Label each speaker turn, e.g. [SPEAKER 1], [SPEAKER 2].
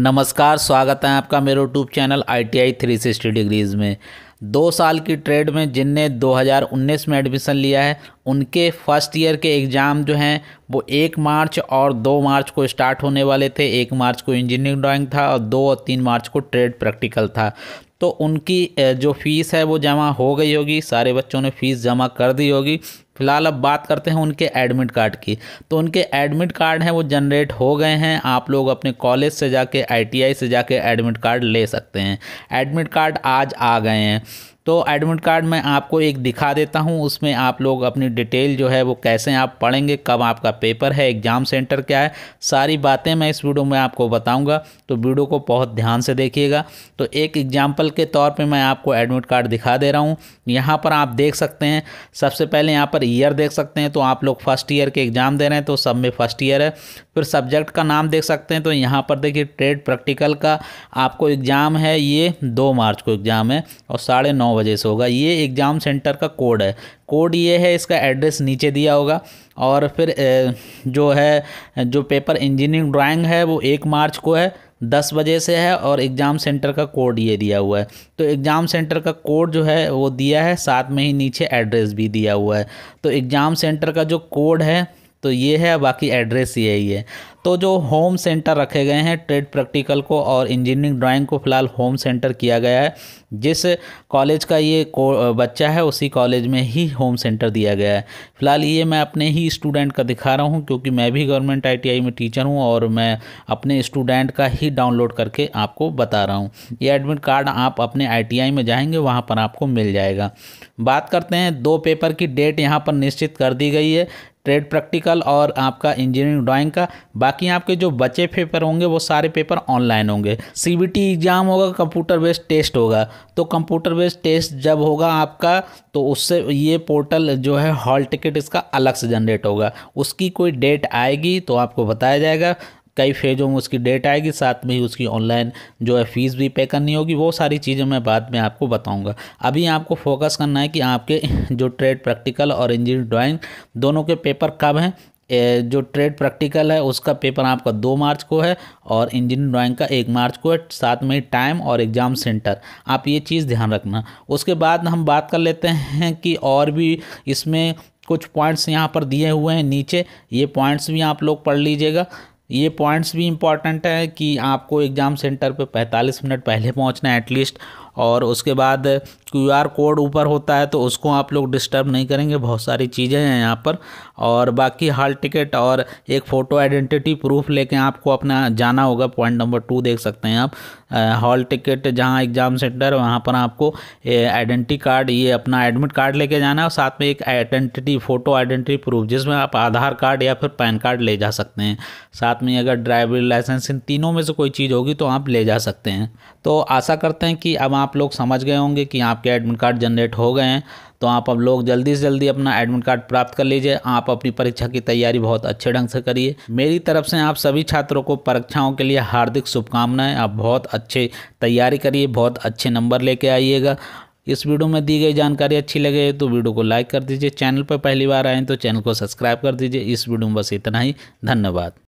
[SPEAKER 1] नमस्कार स्वागत है आपका मेरे YouTube channel I T I three sixty degrees में दो साल की ट्रेड में जिनने 2019 में एडमिशन लिया है उनके फर्स्ट ईयर के एग्ज़ाम जो हैं वो एक मार्च और दो मार्च को स्टार्ट होने वाले थे एक मार्च को इंजीनियरिंग ड्राइंग था और दो और तीन मार्च को ट्रेड प्रैक्टिकल था तो उनकी जो फ़ीस है वो जमा हो गई होगी सारे बच्चों ने फ़ीस जमा कर दी होगी फिलहाल अब बात करते हैं उनके एडमिट कार्ड की तो उनके एडमिट कार्ड हैं वो जनरेट हो गए हैं आप लोग अपने कॉलेज से जाके आईटीआई से जाके एडमिट कार्ड ले सकते हैं एडमिट कार्ड आज आ गए हैं तो एडमिट कार्ड मैं आपको एक दिखा देता हूँ उसमें आप लोग अपनी डिटेल जो है वो कैसे आप पढ़ेंगे कब आपका पेपर है एग्ज़ाम सेंटर क्या है सारी बातें मैं इस वीडियो में आपको बताऊँगा तो वीडियो को बहुत ध्यान से देखिएगा तो एक एग्ज़ाम्पल के तौर पर मैं आपको एडमिट कार्ड दिखा दे रहा हूँ यहाँ पर आप देख सकते हैं सबसे पहले यहाँ पर ईयर देख सकते हैं तो आप लोग फर्स्ट ईयर के एग्ज़ाम दे रहे हैं तो सब में फर्स्ट ईयर है फिर सब्जेक्ट का नाम देख सकते हैं तो यहाँ पर देखिए ट्रेड प्रैक्टिकल का आपको एग्ज़ाम है ये दो मार्च को एग्ज़ाम है और साढ़े नौ वजह से होगा ये एग्ज़ाम सेंटर का कोड है कोड ये है इसका एड्रेस नीचे दिया होगा और फिर जो है जो पेपर इंजीनियरिंग ड्राइंग है वो एक मार्च को है दस बजे से है और एग्ज़ाम सेंटर का कोड ये दिया हुआ है तो एग्ज़ाम सेंटर का कोड जो है वो दिया है साथ में ही नीचे एड्रेस भी दिया हुआ है तो एग्ज़ाम सेंटर का जो कोड है तो ये है बाकी एड्रेस ही है तो जो होम सेंटर रखे गए हैं ट्रेड प्रैक्टिकल को और इंजीनियरिंग ड्राइंग को फ़िलहाल होम सेंटर किया गया है जिस कॉलेज का ये बच्चा है उसी कॉलेज में ही होम सेंटर दिया गया है फ़िलहाल ये मैं अपने ही स्टूडेंट का दिखा रहा हूँ क्योंकि मैं भी गवर्नमेंट आईटीआई में टीचर हूँ और मैं अपने स्टूडेंट का ही डाउनलोड करके आपको बता रहा हूँ ये एडमिट कार्ड आप अपने आई में जाएंगे वहाँ पर आपको मिल जाएगा बात करते हैं दो पेपर की डेट यहाँ पर निश्चित कर दी गई है ट्रेड प्रैक्टिकल और आपका इंजीनियरिंग ड्राइंग का बाकी आपके जो बचे पेपर होंगे वो सारे पेपर ऑनलाइन होंगे सी एग्ज़ाम होगा कंप्यूटर बेस्ड टेस्ट होगा तो कंप्यूटर बेस्ड टेस्ट जब होगा आपका तो उससे ये पोर्टल जो है हॉल टिकट इसका अलग से जनरेट होगा उसकी कोई डेट आएगी तो आपको बताया जाएगा कई फेजों में उसकी डेट आएगी साथ में ही उसकी ऑनलाइन जो है फ़ीस भी पे करनी होगी वो सारी चीज़ें मैं बाद में आपको बताऊँगा अभी आपको फोकस करना है कि आपके जो ट्रेड प्रैक्टिकल और इंजीनियरिंग ड्राइंग दोनों के पेपर कब हैं जो ट्रेड प्रैक्टिकल है उसका पेपर आपका दो मार्च को है और इंजीनियरिंग ड्राइंग का एक मार्च को है साथ में टाइम और एग्ज़ाम सेंटर आप ये चीज़ ध्यान रखना उसके बाद हम बात कर लेते हैं कि और भी इसमें कुछ पॉइंट्स यहाँ पर दिए हुए हैं नीचे ये पॉइंट्स भी आप लोग पढ़ लीजिएगा ये पॉइंट्स भी इम्पॉर्टेंट है कि आपको एग्ज़ाम सेंटर पे 45 मिनट पहले पहुंचना है एटलीस्ट और उसके बाद क्यू आर कोड ऊपर होता है तो उसको आप लोग डिस्टर्ब नहीं करेंगे बहुत सारी चीज़ें हैं यहाँ पर और बाकी हॉल टिकट और एक फ़ोटो आइडेंटिटी प्रूफ लेके आपको अपना जाना होगा पॉइंट नंबर टू देख सकते हैं आप हॉल टिकट जहाँ एग्ज़ाम सेंटर है वहाँ पर आपको आइडेंटिटी कार्ड ये अपना एडमिट कार्ड लेके जाना है और साथ में एक आइडेंटिटी फ़ोटो आइडेंटिटी प्रूफ जिसमें आप आधार कार्ड या फिर पैन कार्ड ले जा सकते हैं साथ में अगर ड्राइविंग लाइसेंस इन तीनों में से कोई चीज़ होगी तो आप ले जा सकते हैं तो आशा करते हैं कि अब आप लोग समझ गए होंगे कि आप आपके एडमिट कार्ड जनरेट हो गए हैं तो आप अब लोग जल्दी से जल्दी अपना एडमिट कार्ड प्राप्त कर लीजिए आप अपनी परीक्षा की तैयारी बहुत अच्छे ढंग से करिए मेरी तरफ से आप सभी छात्रों को परीक्षाओं के लिए हार्दिक शुभकामनाएं आप बहुत अच्छे तैयारी करिए बहुत अच्छे नंबर लेके आइएगा इस वीडियो में दी गई जानकारी अच्छी लगे तो वीडियो को लाइक कर दीजिए चैनल पर पहली बार आएँ तो चैनल को सब्सक्राइब कर दीजिए इस वीडियो में बस इतना ही धन्यवाद